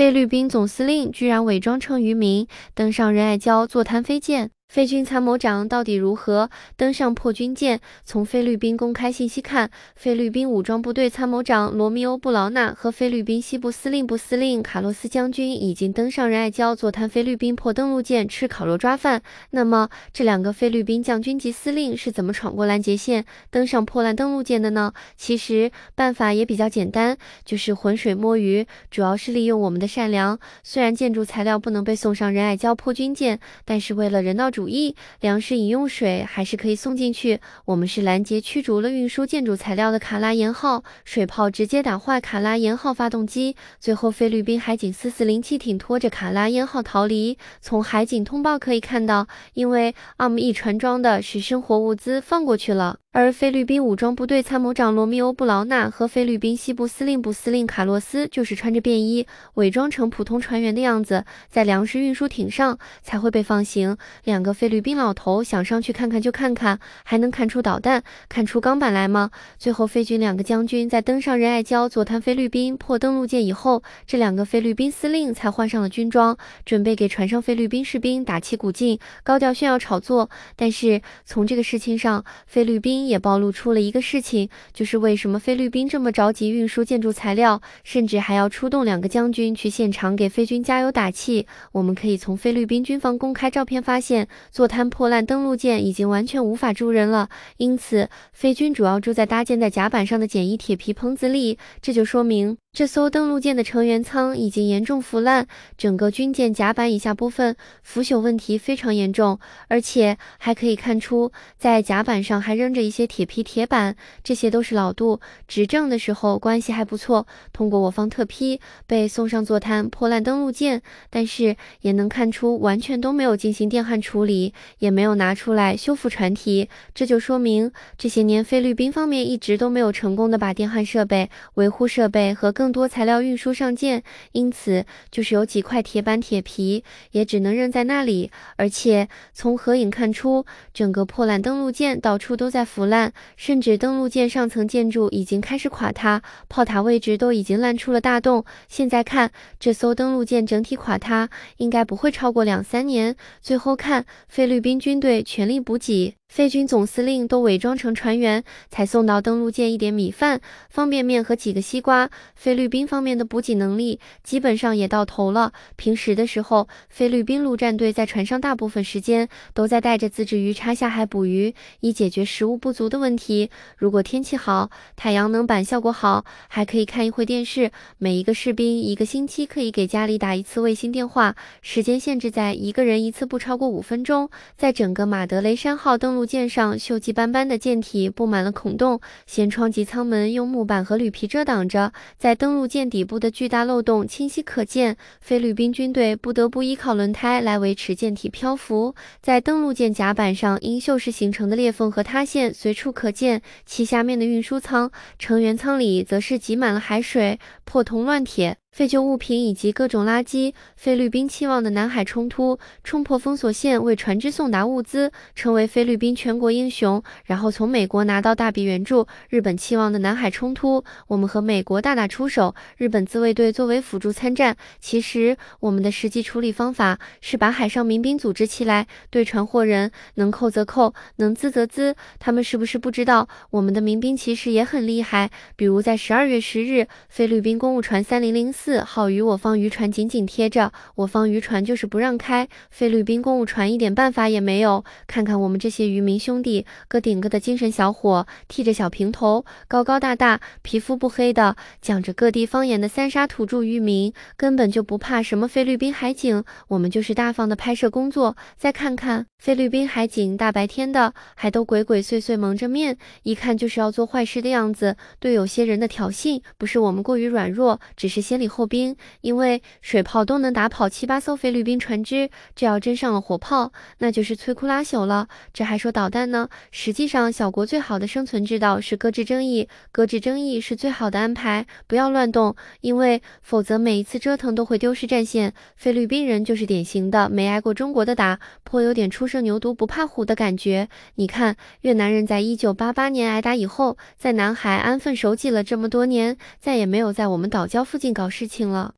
菲律宾总司令居然伪装成渔民登上仁爱礁坐滩飞舰。菲律宾参谋长到底如何登上破军舰？从菲律宾公开信息看，菲律宾武装部队参谋长罗密欧·布劳纳和菲律宾西部司令部司令卡洛斯将军已经登上仁爱礁坐滩菲律宾破登陆舰吃烤肉抓饭。那么，这两个菲律宾将军级司令是怎么闯过拦截线登上破烂登陆舰的呢？其实办法也比较简单，就是浑水摸鱼，主要是利用我们的善良。虽然建筑材料不能被送上仁爱礁破军舰，但是为了人道主。主义粮食饮用水还是可以送进去。我们是拦截驱逐了运输建筑材料的卡拉延号，水炮直接打坏卡拉延号发动机。最后菲律宾海警440汽艇拖着卡拉延号逃离。从海警通报可以看到，因为阿姆一船装的是生活物资放过去了，而菲律宾武装部队参谋长罗密欧布劳纳和菲律宾西部司令部司令卡洛斯就是穿着便衣，伪装成普通船员的样子，在粮食运输艇上才会被放行。两个。菲律宾老头想上去看看就看看，还能看出导弹、看出钢板来吗？最后，菲军两个将军在登上仁爱礁坐滩菲律宾破登陆舰以后，这两个菲律宾司令才换上了军装，准备给船上菲律宾士兵打气鼓劲，高调炫耀炒作。但是从这个事情上，菲律宾也暴露出了一个事情，就是为什么菲律宾这么着急运输建筑材料，甚至还要出动两个将军去现场给菲军加油打气？我们可以从菲律宾军方公开照片发现。座滩破烂登陆舰已经完全无法住人了，因此，菲军主要住在搭建在甲板上的简易铁皮棚子里。这就说明。这艘登陆舰的成员舱已经严重腐烂，整个军舰甲板以下部分腐朽问题非常严重，而且还可以看出，在甲板上还扔着一些铁皮铁板，这些都是老杜执政的时候关系还不错，通过我方特批被送上座滩破烂登陆舰，但是也能看出完全都没有进行电焊处理，也没有拿出来修复船体，这就说明这些年菲律宾方面一直都没有成功的把电焊设备、维护设备和。更多材料运输上舰，因此就是有几块铁板铁皮也只能扔在那里。而且从合影看出，整个破烂登陆舰到处都在腐烂，甚至登陆舰上层建筑已经开始垮塌，炮塔位置都已经烂出了大洞。现在看，这艘登陆舰整体垮塌应该不会超过两三年。最后看菲律宾军队全力补给。菲军总司令都伪装成船员，才送到登陆舰一点米饭、方便面和几个西瓜。菲律宾方面的补给能力基本上也到头了。平时的时候，菲律宾陆战队在船上大部分时间都在带着自制鱼叉下海捕鱼，以解决食物不足的问题。如果天气好，太阳能板效果好，还可以看一会电视。每一个士兵一个星期可以给家里打一次卫星电话，时间限制在一个人一次不超过五分钟。在整个马德雷山号登陆。登陆舰上锈迹斑斑的舰体布满了孔洞，舷窗及舱门用木板和铝皮遮挡着，在登陆舰底部的巨大漏洞清晰可见。菲律宾军队不得不依靠轮胎来维持舰体漂浮。在登陆舰甲板上，因锈蚀形成的裂缝和塌陷随处可见，其下面的运输舱、乘员舱里则是挤满了海水、破铜乱铁。废旧物品以及各种垃圾。菲律宾期望的南海冲突，冲破封锁线为船只送达物资，成为菲律宾全国英雄。然后从美国拿到大笔援助。日本期望的南海冲突，我们和美国大打出手。日本自卫队作为辅助参战。其实我们的实际处理方法是把海上民兵组织起来，对船货人能扣则扣，能滋则滋。他们是不是不知道我们的民兵其实也很厉害？比如在十二月十日，菲律宾公务船三零零。四号与我方渔船紧紧贴着，我方渔船就是不让开，菲律宾公务船一点办法也没有。看看我们这些渔民兄弟，个顶个的精神小伙，剃着小平头，高高大大，皮肤不黑的，讲着各地方言的三沙土著渔民，根本就不怕什么菲律宾海警。我们就是大方的拍摄工作。再看看菲律宾海警，大白天的还都鬼鬼祟祟蒙着面，一看就是要做坏事的样子。对有些人的挑衅，不是我们过于软弱，只是心里。后兵，因为水炮都能打跑七八艘菲律宾船只，这要真上了火炮，那就是摧枯拉朽了。这还说导弹呢，实际上小国最好的生存之道是搁置争议，搁置争议是最好的安排，不要乱动，因为否则每一次折腾都会丢失战线。菲律宾人就是典型的没挨过中国的打，颇有点初生牛犊不怕虎的感觉。你看越南人在一九八八年挨打以后，在南海安分守己了这么多年，再也没有在我们岛礁附近搞事。事情了。